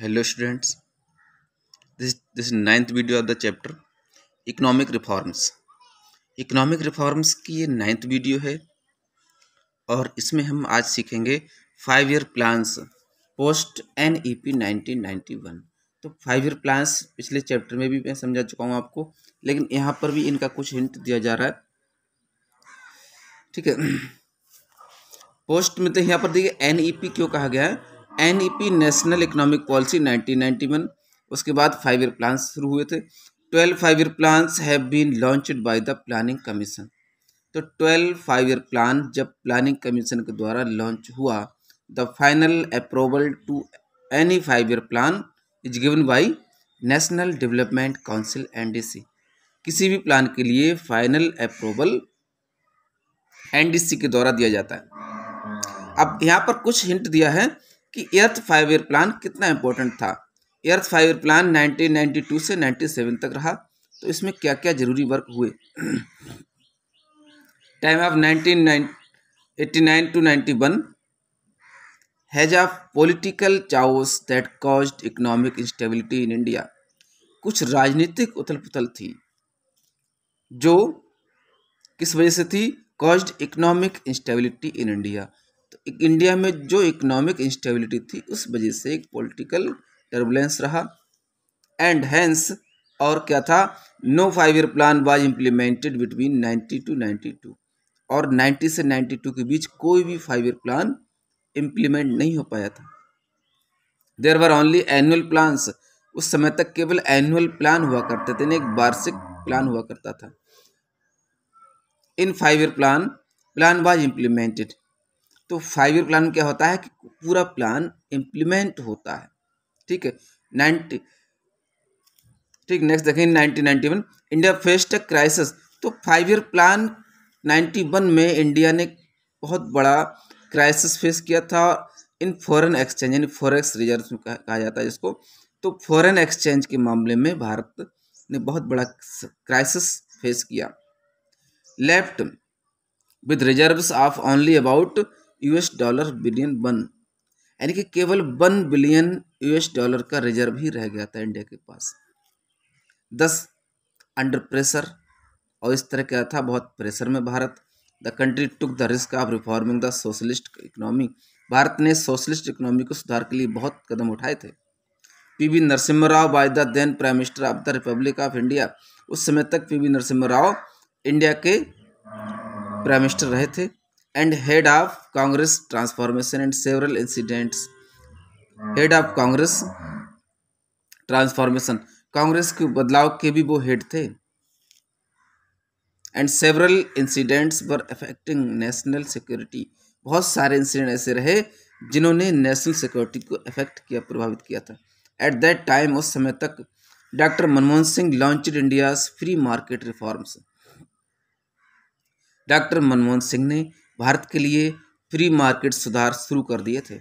Hello students this this ninth video of the chapter economic reforms economic reforms की ये ninth video है और इसमें हम आज सीखेंगे five year plans post N E P nineteen ninety one तो फाइव ईयर प्लान्स पिछले चैप्टर में भी मैं समझा चुका हूँ आपको लेकिन यहाँ पर भी इनका कुछ हिंट दिया जा रहा है ठीक है पोस्ट मतलब तो यहाँ पर देखिए एन ई पी क्यों कहा गया है N E P national economic policy 1991 उसके बाद फाइव ईयर प्लान शुरू हुए थे twelve five year plan have been launched by the planning commission तो ट्वेल्व फाइव ईयर प्लान जब प्लानिंग कमीशन के द्वारा लॉन्च हुआ the final approval to any five year plan is given by national development council सी किसी भी plan के लिए फाइनल अप्रूवल एनडीसी के द्वारा दिया जाता है अब यहाँ पर कुछ हिंट दिया है कि अर्थ फाइव ईयर प्लान कितना इंपॉर्टेंट था अर्थ फाइव ईयर प्लान 1992 से 97 तक रहा तो इसमें क्या क्या जरूरी वर्क हुए time of 1989 to 91 has of political chaos that cause economic instability in India कुछ राजनीतिक उथल पुथल थी जो किस वजह से थी caused economic instability in India India में जो इकोनॉमिक इंस्टेबिलिटी थी उस वजह से एक पॉलिटिकल टर्बुलेंस रहा एंड हैंस और क्या था no five year plan was implemented between 90 to 92 और 90 से 92 के बीच कोई भी फाइव ईयर प्लान इम्प्लीमेंट नहीं हो पाया था there were only annual plans उस समय तक केवल एनुअल प्लान हुआ करते थे एक वार्षिक प्लान हुआ करता था in five year plan plan was implemented तो फाइव ईयर प्लान क्या होता है कि पूरा प्लान इम्प्लीमेंट होता है ठीक है नाइन्टी ठीक नेक्स्ट देखेंगे nineteen ninety one India faced a crisis तो five year plan ninety one में इंडिया ने बहुत बड़ा क्राइसिस फेस किया था इन फॉरेन एक्सचेंज यानी फॉरेक्स रिजर्व कहा जाता है जिसको तो फॉरेन एक्सचेंज के मामले में भारत ने बहुत बड़ा क्राइसिस फेस किया left with reserves of only about US dollar billion one यानी कि केवल वन बिलियन यूएस डॉलर का रिजर्व ही रह गया था इंडिया के पास दस अंडर प्रेशर और इस तरह क्या था बहुत प्रेशर में Bharat the country took the risk of reforming the socialist economy Bharat ने सोशलिस्ट इकोनॉमी को सुधार के लिए बहुत कदम उठाए थे P V Narasimha Rao by the then prime minister of the republic of India उस समय तक P V Narasimha Rao India के प्राइम मिनिस्टर रहे थे and head of congress transformation and several incidents हाँ। head of congress transformation Congress के बदलाव के भी वो हेड थे and several incidents were affecting national security बहुत सारे इंसिडेंट ऐसे रहे जिन्होंने नेशनल सिक्योरिटी को अफेक्ट किया प्रभावित किया था एट दैट टाइम उस समय तक doctor Manmohan Singh launch India's free market reforms doctor Manmohan Singh ने भारत के लिए फ्री मार्केट सुधार शुरू कर दिए थे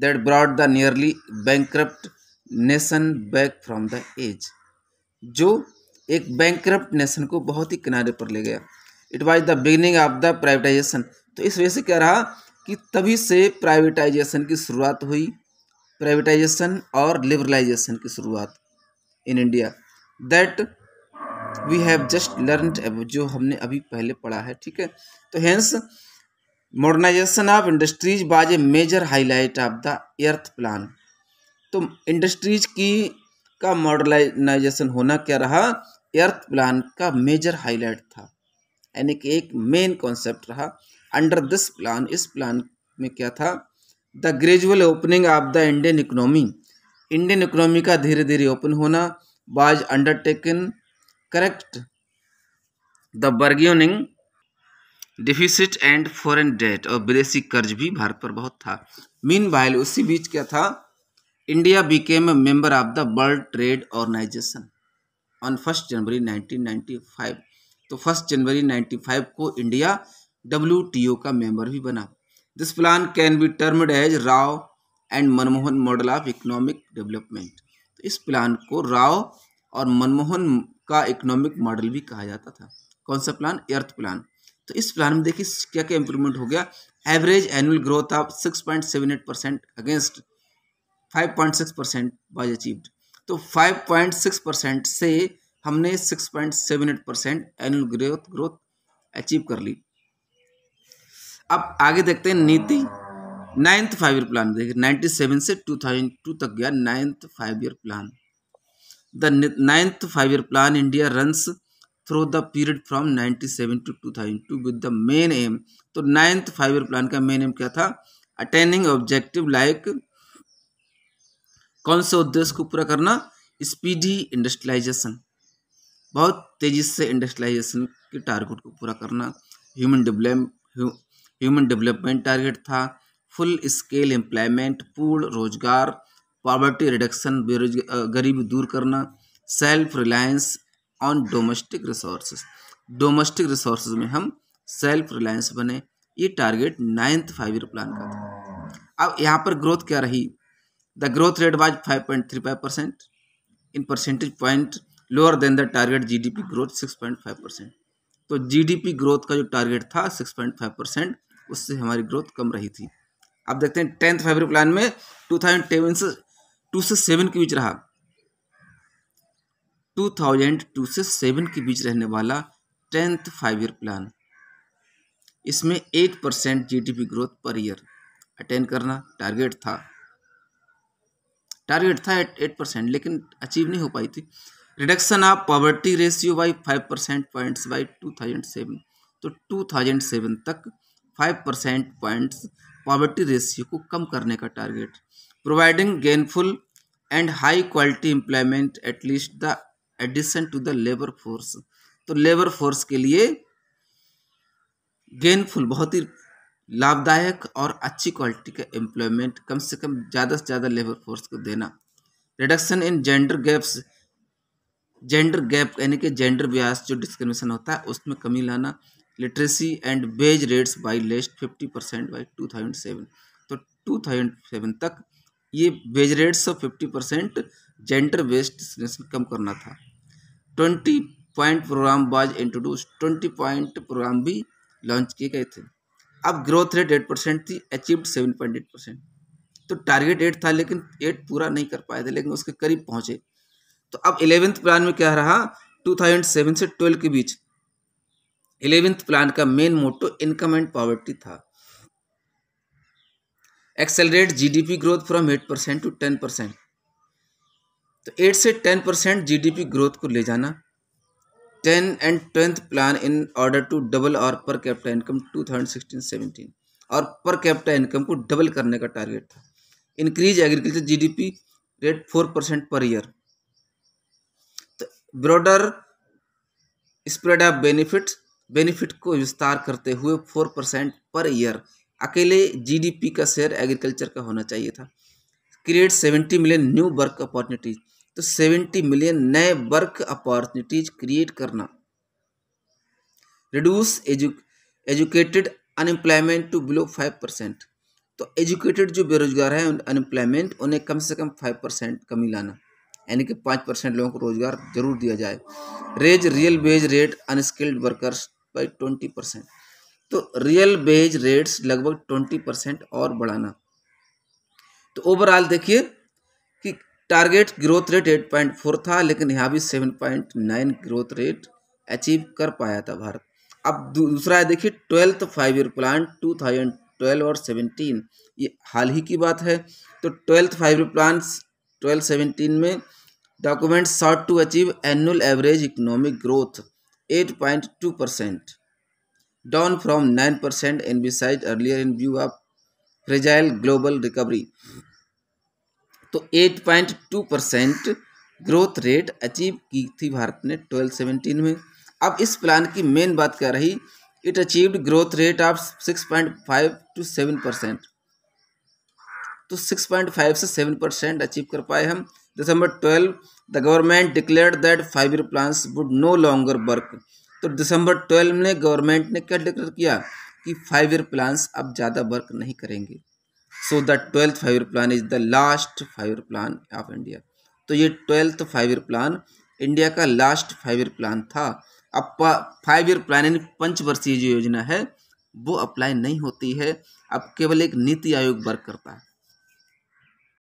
that brought the nearly bankrupt nation back from the edge जो एक बैंक्रप्ट नेशन को बहुत ही किनारे पर ले गया it was the beginning of the privatisation तो इस वजह से क्या रहा कि तभी से प्राइवेटाइजेशन की शुरुआत हुई प्राइवेटाइजेशन और लिबरलाइजेशन की शुरुआत in India that we have just learn जो हमने अभी पहले पढ़ा है ठीक है तो hence modernisation of industries was a major highlight of the eighth plan तो इंडस्ट्रीज की का मॉडर्नाइजेशन होना क्या रहा अर्थ प्लान का मेजर हाईलाइट था यानी कि एक मेन कॉन्सेप्ट रहा अंडर दिस प्लान इस प्लान में क्या था the gradual opening of the Indian economy Indian economy का धीरे धीरे ओपन होना was undertaken correct the burgeoning deficit and foreign debt और विदेशी कर्ज भी भारत पर बहुत था मीन बाइल उसी बीच क्या था India became member of the World Trade Organization on first January 1995 तो फर्स्ट जनवरी 95 को इंडिया डब्ल्यू का मेंबर भी बना this plan can be termed as Rao and Manmohan model of economic development इस प्लान को राव और मनमोहन का इकोनॉमिक मॉडल भी कहा जाता था कौन सा प्लान अर्थ प्लान तो इस प्लान में देखिए क्या क्या इंप्रूवमेंट हो गया average annual growth of six point seven eight percent against five point six percent was achieved तो फाइव पॉइंट सिक्स परसेंट से हमने six point seven eight percent annual growth growth achieve कर ली अब आगे देखते हैं नीति नाइन्थ फाइव ईयर प्लान देखिए नाइन्टी सेवन से टू थाउजेंड टू तक गया ninth five year plan The ninth five-year plan India runs through the period from 97 to 2002 with the main aim. तो नाइन्थ फाइव ईयर प्लान का main aim क्या था attaining objective like कौन से उद्देश्य को पूरा करना स्पीडी इंडस्ट्रियलाइजेशन बहुत तेजी से इंडस्ट्रियलाइजेशन के टारगेट को पूरा करना human develop human development target था फुल स्केल एम्प्लॉयमेंट पूर्ण रोजगार पॉवर्टी रिडक्शन बेरोज गरीबी दूर करना self reliance on domestic resource domestic resource में हम सेल्फ रिलायंस बने ये target ninth five year plan का था अब यहाँ पर ग्रोथ क्या रही the growth rate was five point three five percent in percentage point lower than the target GDP growth six point five percent तो जीडीपी ग्रोथ का जो टारगेट था सिक्स पॉइंट फाइव परसेंट उससे हमारी ग्रोथ कम रही थी अब देखते हैं टेंथ फाइव प्लान में टू थाउजेंड टेवन से टू से सेवन के बीच रहा टू थाउजेंड टू से सेवन के बीच रहने वाला टेंथ फाइव ईयर प्लान इसमें एट परसेंट जी ग्रोथ पर ईयर अटेंड करना टारगेट था टारगेट था एट एट परसेंट लेकिन अचीव नहीं हो पाई थी reduction of poverty ratio by five percent points by two thousand seven तो टू थाउजेंड सेवन तक five percent points poverty ratio को कम करने का target providing gainful and high quality employment at least the addition to the labour force तो labour force के लिए gainful बहुत ही लाभदायक और अच्छी क्वालिटी का एम्प्लॉयमेंट कम से कम ज़्यादा से ज़्यादा लेबर फोर्स को देना reduction in gender gaps gender gap यानी कि जेंडर ब्यास जो डिस्क्रिमिनेशन होता है उसमें कमी लाना literacy and wage rates by least fifty percent by two thousand seven तो टू थाउजेंड सेवन तक ये wage rates of fifty percent gender based discrimination कम करना था twenty point programme was introduce twenty point programme भी launch किए गए थे अब ग्रोथ रेट एट परसेंट थी achieved seven point eight percent तो टारगेट एट था लेकिन एट पूरा नहीं कर पाए थे लेकिन उसके करीब पहुंचे तो अब इलेवेंथ प्लान में क्या रहा टू थाउजेंड सेवन से ट्वेल्व के बीच इलेवेंथ प्लान का main motto income and poverty था accelerate GDP growth from eight percent to ten percent तो एट से टेन परसेंट पी ग्रोथ को ले जाना ten and twelfth plan in order to double और per capita income two thousand sixteen seventeen और per capita income को double करने का टारगेट था increase agriculture GDP rate four percent per year तो broader spread of benefit benefit को विस्तार करते हुए फोर परसेंट पर ईयर अकेले जीडीपी का शेयर एग्रीकल्चर का होना चाहिए था create seventy million new work opportunities तो सेवेंटी मिलियन नए वर्क अपॉर्चुनिटीज क्रिएट करना रिड्यूस एजु educated unemployment to below five percent तो एजुकेटेड जो बेरोजगार है अनएम्प्लॉयमेंट उन्हें कम से कम फाइव परसेंट कमी लाना यानी कि पाँच परसेंट लोगों को रोजगार जरूर दिया जाए raise real wage rate unskilled workers by twenty percent तो रियल बेज रेट्स लगभग ट्वेंटी परसेंट और बढ़ाना तो ओवरऑल देखिए कि target growth rate eight point four था लेकिन यहाँ भी seven point nine growth rate achieve कर पाया था भारत अब दूसरा है देखिए twelfth five year plan two thousand twelve और सेवनटीन ये हाल ही की बात है तो twelfth five year plan twelve seventeen में document sought to achieve annual average economic growth eight point two percent down from 9% envisaged earlier in view of fragile global recovery. तो 8.2 परसेंट ग्रोथ रेट अचीव की थी भारत ने 1217 में अब इस plan की main बात क्या रही it achieved growth rate of 6.5 to 7 percent तो 6.5 से 7 परसेंट अचीव कर पाए हम December 12 the government declared that five year plans would no longer work तो दिसंबर ट्वेल्व में गवर्नमेंट ने क्या डिक्लेयर किया कि फाइव ईयर प्लान्स अब ज़्यादा वर्क नहीं करेंगे so the twelfth five year plan is the last five year plan of India तो ये twelfth five year plan India का लास्ट फाइव ईयर प्लान था अब फाइव ईयर प्लान यानी पंचवर्षीय जो योजना है वो अप्लाई नहीं होती है अब केवल एक नीति आयोग वर्क करता है